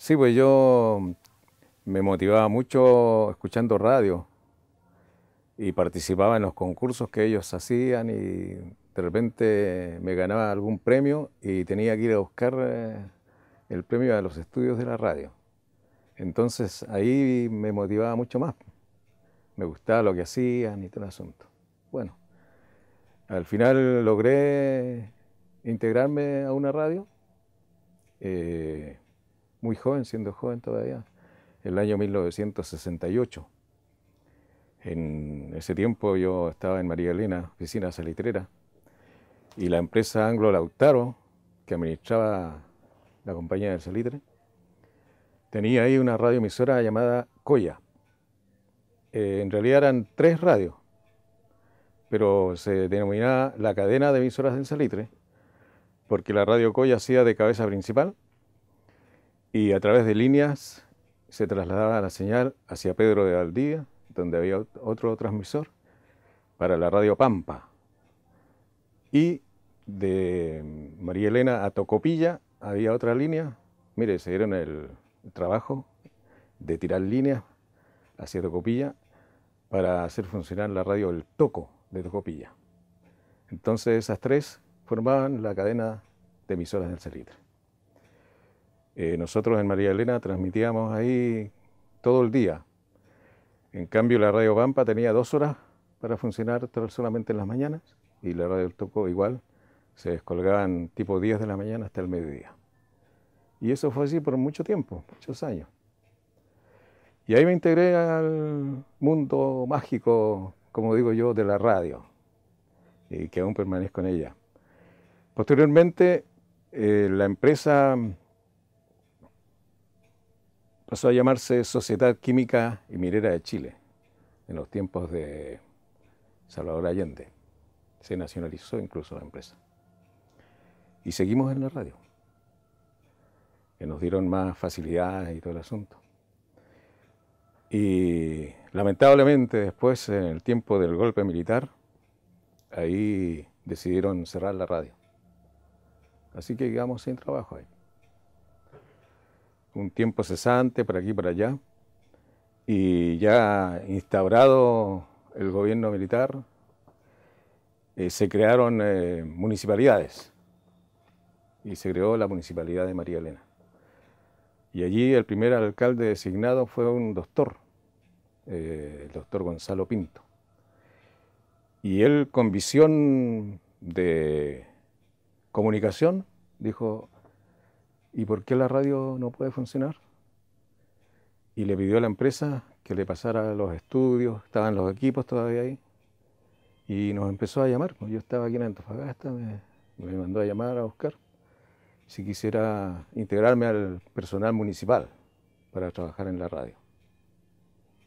Sí, pues yo me motivaba mucho escuchando radio y participaba en los concursos que ellos hacían y de repente me ganaba algún premio y tenía que ir a buscar eh, el premio a los estudios de la radio. Entonces ahí me motivaba mucho más. Me gustaba lo que hacían y todo el asunto. Bueno, al final logré integrarme a una radio, eh, muy joven, siendo joven todavía, el año 1968. En ese tiempo yo estaba en María Elena, oficina salitrera, y la empresa Anglo Lautaro, que administraba la compañía del salitre, tenía ahí una radioemisora llamada Coya. Eh, en realidad eran tres radios, pero se denominaba la cadena de emisoras del Salitre, porque la radio Coya hacía de cabeza principal y a través de líneas se trasladaba la señal hacia Pedro de Valdivia, donde había otro transmisor, para la radio Pampa. Y de María Elena a Tocopilla había otra línea. Mire, se dieron el, trabajo de tirar líneas hacia Tocopilla para hacer funcionar la radio El Toco de Tocopilla. Entonces esas tres formaban la cadena de emisoras del Salitre. Eh, nosotros en María Elena transmitíamos ahí todo el día. En cambio la radio vampa tenía dos horas para funcionar solamente en las mañanas y la radio El Toco igual se descolgaban tipo 10 de la mañana hasta el mediodía. Y eso fue así por mucho tiempo, muchos años. Y ahí me integré al mundo mágico, como digo yo, de la radio, y que aún permanezco en ella. Posteriormente, eh, la empresa pasó a llamarse Sociedad Química y Minera de Chile, en los tiempos de Salvador Allende. Se nacionalizó incluso la empresa. Y seguimos en la radio que nos dieron más facilidades y todo el asunto. Y lamentablemente después, en el tiempo del golpe militar, ahí decidieron cerrar la radio. Así que quedamos sin trabajo ahí. Un tiempo cesante para aquí y para allá. Y ya instaurado el gobierno militar, eh, se crearon eh, municipalidades. Y se creó la municipalidad de María Elena. Y allí el primer alcalde designado fue un doctor, eh, el doctor Gonzalo Pinto. Y él con visión de comunicación dijo, ¿y por qué la radio no puede funcionar? Y le pidió a la empresa que le pasara los estudios, estaban los equipos todavía ahí. Y nos empezó a llamar, pues yo estaba aquí en Antofagasta, me, me mandó a llamar a buscar si quisiera integrarme al personal municipal para trabajar en la radio.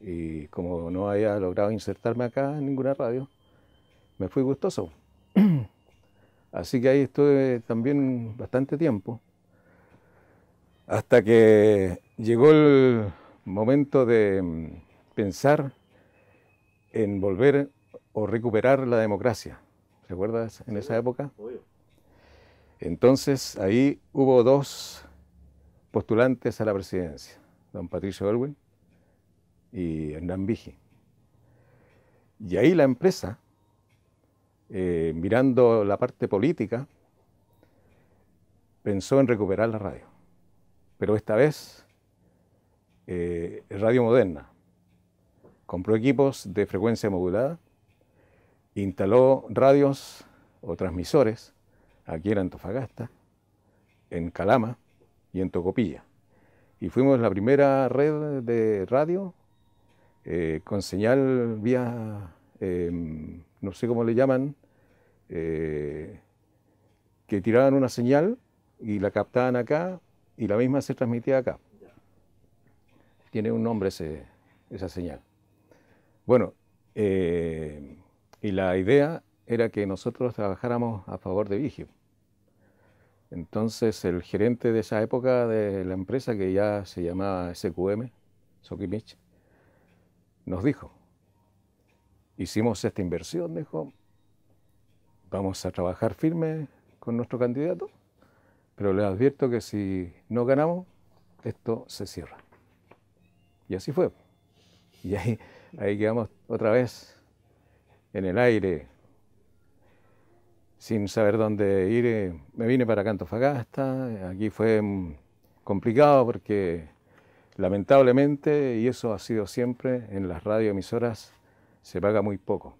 Y como no había logrado insertarme acá en ninguna radio, me fui gustoso. Así que ahí estuve también bastante tiempo, hasta que llegó el momento de mm, pensar en volver o recuperar la democracia. recuerdas acuerdas en esa época? Entonces ahí hubo dos postulantes a la presidencia, don Patricio Elwin y Hernán Vigi. Y ahí la empresa, eh, mirando la parte política, pensó en recuperar la radio, pero esta vez eh, radio moderna. Compró equipos de frecuencia modulada, instaló radios o transmisores aquí en Antofagasta, en Calama y en Tocopilla. Y fuimos la primera red de radio eh, con señal vía, em, no sé cómo le llaman, eh, que tiraban una señal y la captaban acá y la misma se transmitía acá. Tiene un nombre esa señal. Bueno, eh, y la idea era que nosotros trabajáramos a favor de Vigio entonces el gerente de esa época de la empresa, que ya se llamaba SQM, Sokimich, nos dijo, hicimos esta inversión, dijo, vamos a trabajar firme con nuestro candidato, pero le advierto que si no ganamos, esto se cierra. Y así fue. Y ahí, ahí quedamos otra vez en el aire, sin saber dónde ir, eh, me vine para Cantofagasta. Aquí fue mm, complicado porque lamentablemente, y eso ha sido siempre, en las radioemisoras se paga muy poco.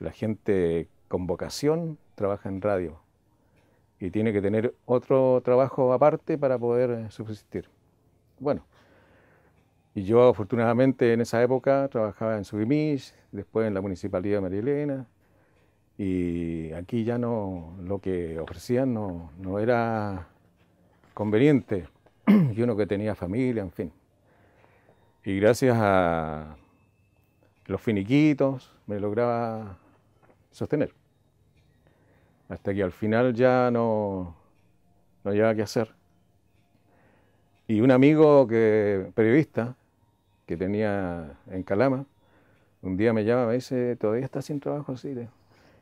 La gente con vocación trabaja en radio y tiene que tener otro trabajo aparte para poder eh, subsistir. Bueno, y yo afortunadamente en esa época trabajaba en Subimich, después en la Municipalidad de María Elena, y aquí ya no lo que ofrecían no, era conveniente y uno que tenía familia, en fin. Y gracias a los finiquitos me lograba sostener. Hasta que al final ya no, no llevaba qué hacer. Y un amigo que, periodista que tenía en Calama, un día me llama y me dice, ¿todavía estás sin trabajo? así de.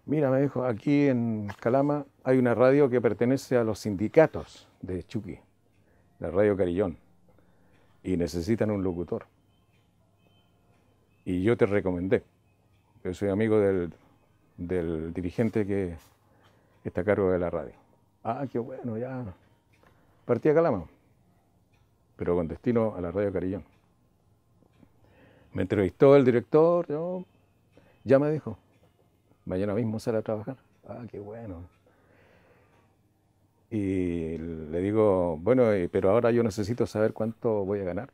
Mira, me dijo, aquí en Calama hay una radio que pertenece a los sindicatos de Chuqui, la radio Carillón, y necesitan un locutor. Y yo te recomendé. Yo soy amigo del, dirigente que está a cargo de la radio. Ah, qué bueno, ya. Partí a Calama, pero con destino a la radio Carillón. Me entrevistó el director, ya me dijo, mañana mismo sale a trabajar. Ah, qué bueno. Y le digo, bueno, eh, pero ahora yo necesito saber cuánto voy a ganar.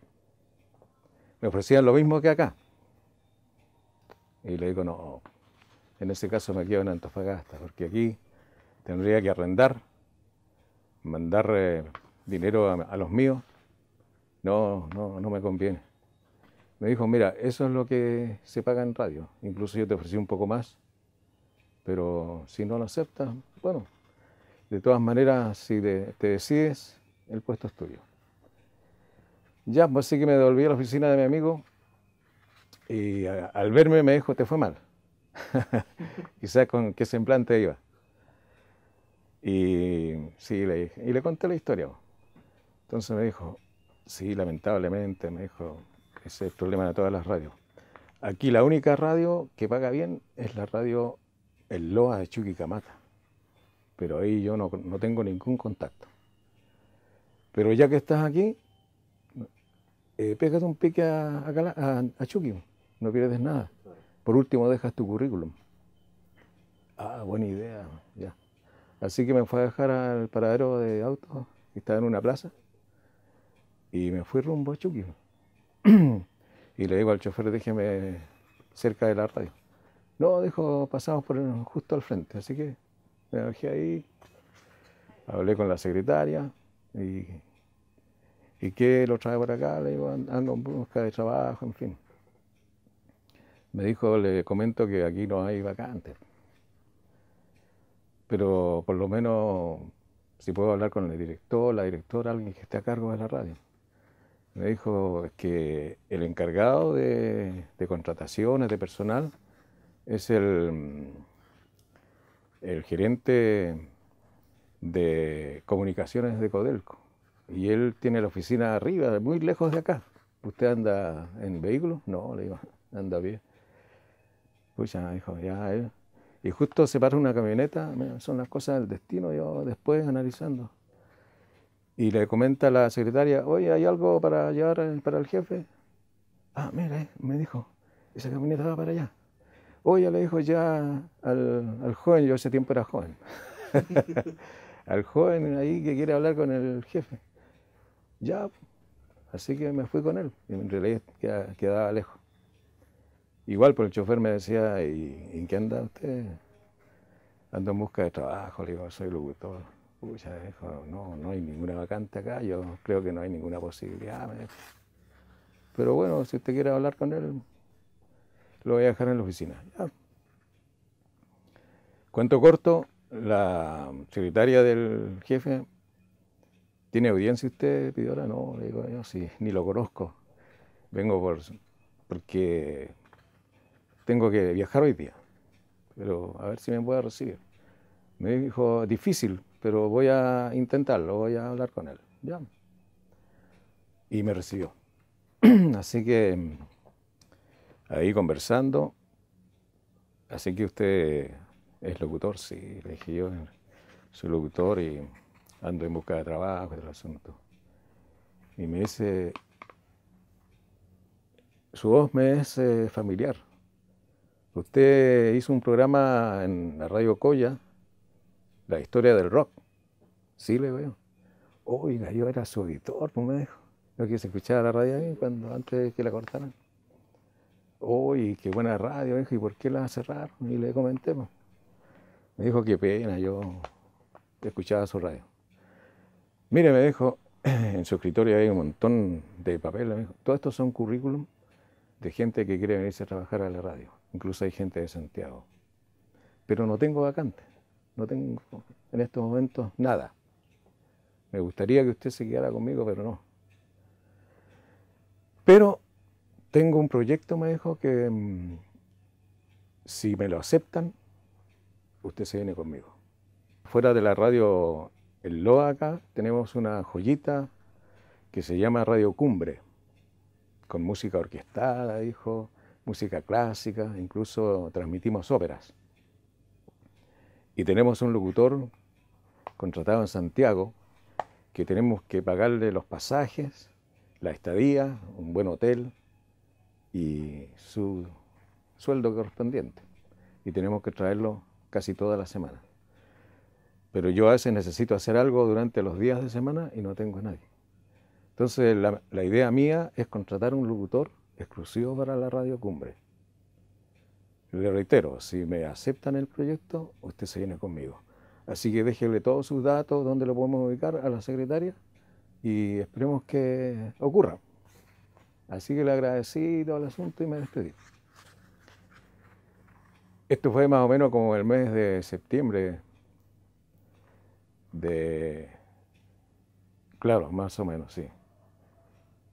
Me ofrecían lo mismo que acá. Y le digo, no, en ese caso me quedo en Antofagasta, porque aquí tendría que arrendar, mandar eh, dinero a, a, los míos. No, no, no me conviene. Me dijo, mira, eso es lo que se paga en radio. Incluso yo te ofrecí un poco más, pero si no lo aceptas, bueno, de todas maneras, si te, decides, el puesto es tuyo. Ya, pues así que me devolví a la oficina de mi amigo y al verme me dijo, te fue mal. Quizás con qué implante iba. Y sí, le y le conté la historia. Entonces me dijo, sí, lamentablemente, me dijo, ese es el problema de todas las radios. Aquí la única radio que paga bien es la radio el Loa de Chuquicamata, pero ahí yo no, tengo ningún contacto. Pero ya que estás aquí, eh, pégate un pique a, a, no pierdes nada. Por último, dejas tu currículum. Ah, buena idea, ya. Así que me fui a dejar al paradero de autos, estaba en una plaza, y me fui rumbo a Chucky. y le digo al chofer, déjeme cerca de la radio. No, dijo, pasamos por justo al frente. Así que me bajé ahí, hablé con la secretaria y, y lo trae por acá, le digo, ando en busca de trabajo, en fin. Me dijo, le comento que aquí no hay vacantes. Pero por lo menos si puedo hablar con el director, la directora, alguien que esté a cargo de la radio. Me dijo que el encargado de, de contrataciones, de personal, es el, el gerente de comunicaciones de Codelco. Y él tiene la oficina arriba, muy lejos de acá. ¿Usted anda en vehículo? No, le digo, anda bien. Pues dijo, ya. Y justo se para una camioneta, son las cosas del destino, yo después analizando. Y le comenta a la secretaria, oye, ¿hay algo para llevar eh, para el jefe? Ah, mira, eh", me dijo, esa camioneta va para allá oye, le dijo ya al, joven, yo ese tiempo era joven, al joven ahí que quiere hablar con el jefe. Ya, así que me fui con él, y en realidad quedaba, lejos. Igual, por el chofer me decía, ¿y en qué anda usted? Ando en busca de trabajo, le digo, soy locutor. Uy, dijo, no, no hay ninguna vacante acá, yo creo que no hay ninguna posibilidad. Pero bueno, si usted quiere hablar con él, lo voy a dejar en la oficina. Cuento corto, la secretaria del jefe, ¿tiene audiencia usted, Pidora? No, le digo yo, sí, ni lo conozco. Vengo por, porque tengo que viajar hoy día, pero a ver si me puede recibir. Me dijo, difícil, pero voy a intentarlo, voy a hablar con él. Ya. Y me recibió. Así que ahí conversando. Así que usted es locutor, sí, le dije yo, soy locutor y ando en busca de trabajo, del asunto. Y me dice, su voz me es eh, familiar. Usted hizo un programa en la radio Coya, la historia del rock. Sí, le veo. Oiga, yo era su editor, no pues, me dijo. Lo que se escuchaba la radio ahí cuando antes que la cortaran y qué buena radio, ¿y por qué la cerraron? Y le comenté, pues. Me dijo, qué pena, yo escuchaba su radio. Mire, me dijo, en su escritorio hay un montón de papeles, todo dijo, todos estos son currículum de gente que quiere venirse a trabajar a la radio. Incluso hay gente de Santiago. Pero no tengo vacante, no tengo en estos momentos nada. Me gustaría que usted se quedara conmigo, pero no. Pero tengo un proyecto, me dijo, que mm, si me lo aceptan, usted se viene conmigo. Fuera de la radio El Loa acá, tenemos una joyita que se llama Radio Cumbre, con música orquestada, dijo, música clásica, incluso transmitimos óperas. Y tenemos un locutor contratado en Santiago, que tenemos que pagarle los pasajes, la estadía, un buen hotel, y su sueldo correspondiente. Y tenemos que traerlo casi toda la semana. Pero yo a veces necesito hacer algo durante los días de semana y no tengo a nadie. Entonces la, idea mía es contratar un locutor exclusivo para la radio Cumbre. Le reitero, si me aceptan el proyecto, usted se viene conmigo. Así que déjele todos sus datos, dónde lo podemos ubicar a la secretaria y esperemos que ocurra. Así que le agradecí todo el asunto y me despedí. Esto fue más o menos como el mes de septiembre de... Claro, más o menos, sí.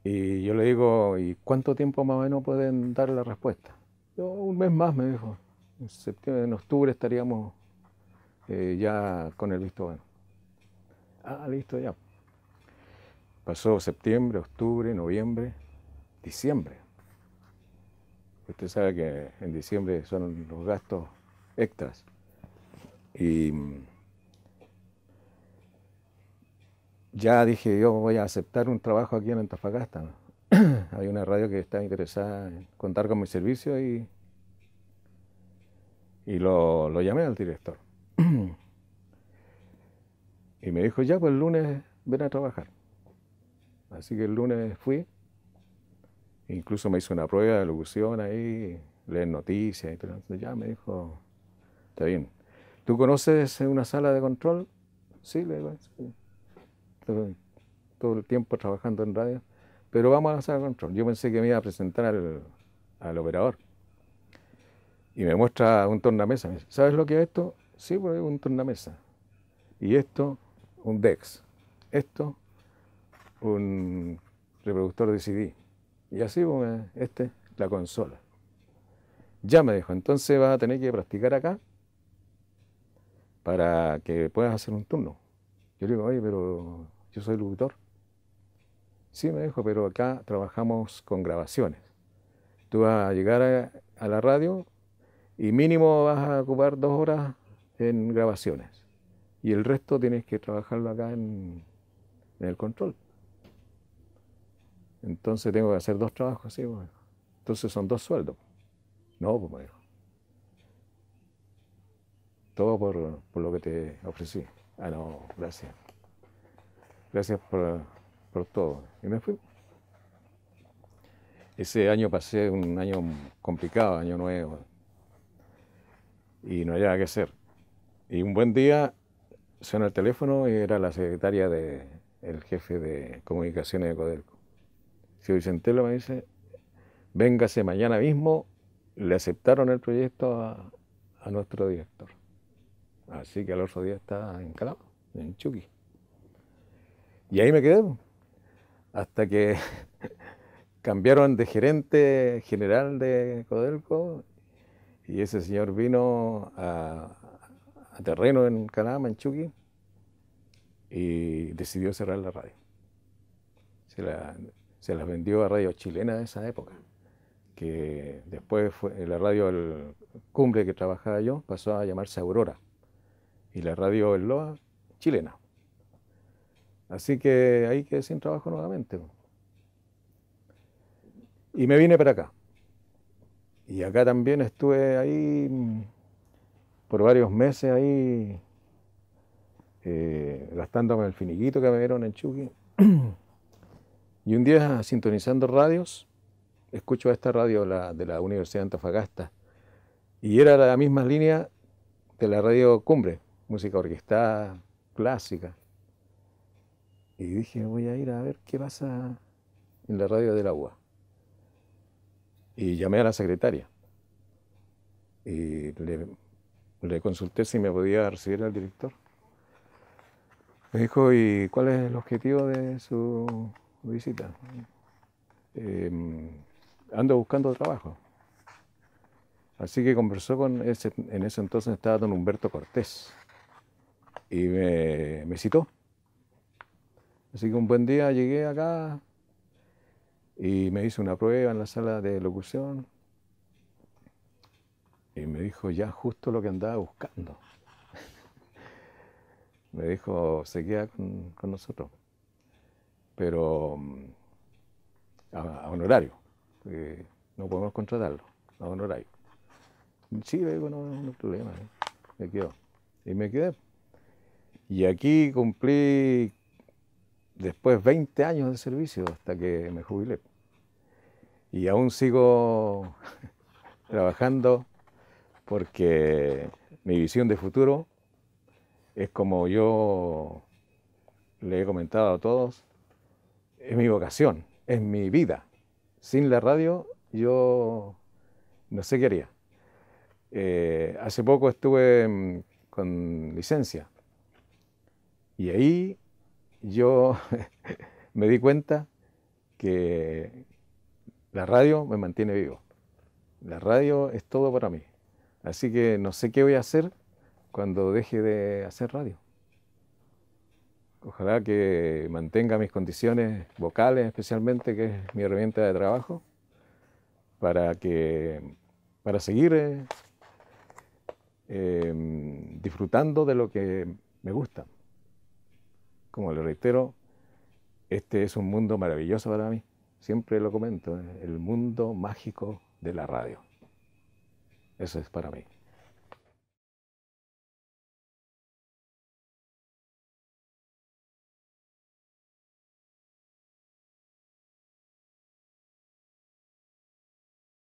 Y yo le digo, ¿y cuánto tiempo más o menos pueden dar la respuesta? Yo, un mes más, me dijo. En, septiembre, octubre estaríamos eh, ya con el visto bueno. Ah, listo, ya. Pasó septiembre, octubre, noviembre diciembre. Usted sabe que en diciembre son los gastos extras. Y mm, ya dije, yo voy a aceptar un trabajo aquí en Antofagasta. Hay una radio que está interesada en contar con mi servicio y, y lo, lo llamé al director. y me dijo, ya, pues el lunes ven a trabajar. Así que el lunes fui Incluso me hizo una prueba de locución ahí, leer noticias y todo. Entonces ya me dijo, está bien. ¿Tú conoces una sala de control? Sí, le digo, Todo, el tiempo trabajando en radio. Pero vamos a la sala de control. Yo pensé que me iba a presentar al, operador. Y me muestra un tornamesa. Me dice, ¿Sabes lo que es esto? Sí, pues es un tornamesa. Y esto, un DEX. Esto, un reproductor de CD. Y así, pues, eh, este, la consola. Ya me dijo, entonces vas a tener que practicar acá para que puedas hacer un turno. Yo le digo, oye, pero yo soy locutor. Sí, me dijo, pero acá trabajamos con grabaciones. Tú vas a llegar a, la radio y mínimo vas a ocupar dos horas en grabaciones. Y el resto tienes que trabajarlo acá en, en el control. Entonces tengo que hacer dos trabajos, sí, pues. Entonces son dos sueldos. No, pues me dijo. Todo por, lo que te ofrecí. Ah, no, gracias. Gracias por, todo. Y me fui. Ese año pasé un año complicado, año nuevo. Y no había nada que hacer. Y un buen día suena el teléfono y era la secretaria del jefe de comunicaciones de Codelco. Si Vicentelo me dice, véngase mañana mismo, le aceptaron el proyecto a, nuestro director. Así que al otro día está en Calama, en Chucky. Y ahí me quedé, hasta que cambiaron de gerente general de Codelco y ese señor vino a, terreno en Calama, en Chucky, y decidió cerrar la radio. Se la se las vendió a Radio Chilena de esa época, que después fue la radio el Cumbre que trabajaba yo pasó a llamarse Aurora y la radio El Loa chilena. Así que ahí quedé sin trabajo nuevamente. Y me vine para acá. Y acá también estuve ahí mm, por varios meses ahí eh, gastándome el finiquito que me dieron en Chuqui. Y un día, sintonizando radios, escucho a esta radio de la Universidad de Antofagasta, y era la misma línea de la radio Cumbre, música orquestal, clásica. Y dije, voy a ir a ver qué pasa en la radio del agua. Y llamé a la secretaria. Y le, le consulté si me podía recibir al director. Me dijo, ¿y cuál es el objetivo de su visita. Em, ando buscando trabajo. Así que conversó con ese, en ese entonces estaba don Humberto Cortés y me, citó. Así que un buen día llegué acá y me hice una prueba en la sala de locución y me dijo ya justo lo que andaba buscando. me dijo, se queda con nosotros pero mm, a, honorario, no podemos contratarlo, a honorario. Sí, no, hay problema, ¿eh? me quedo. Y me quedé. Y aquí cumplí después 20 años de servicio hasta que me jubilé. Y aún sigo trabajando porque mi visión de futuro es como yo le he comentado a todos, es mi vocación, es mi vida. Sin la radio yo no sé qué haría. Eh, hace poco estuve mm, con licencia y ahí yo me di cuenta que la radio me mantiene vivo. La radio es todo para mí. Así que no sé qué voy a hacer cuando deje de hacer radio. Ojalá que mantenga mis condiciones vocales especialmente, que es mi herramienta de trabajo, para, que, para seguir eh, eh, disfrutando de lo que me gusta. Como le reitero, este es un mundo maravilloso para mí. Siempre lo comento, eh, el mundo mágico de la radio. Eso es para mí.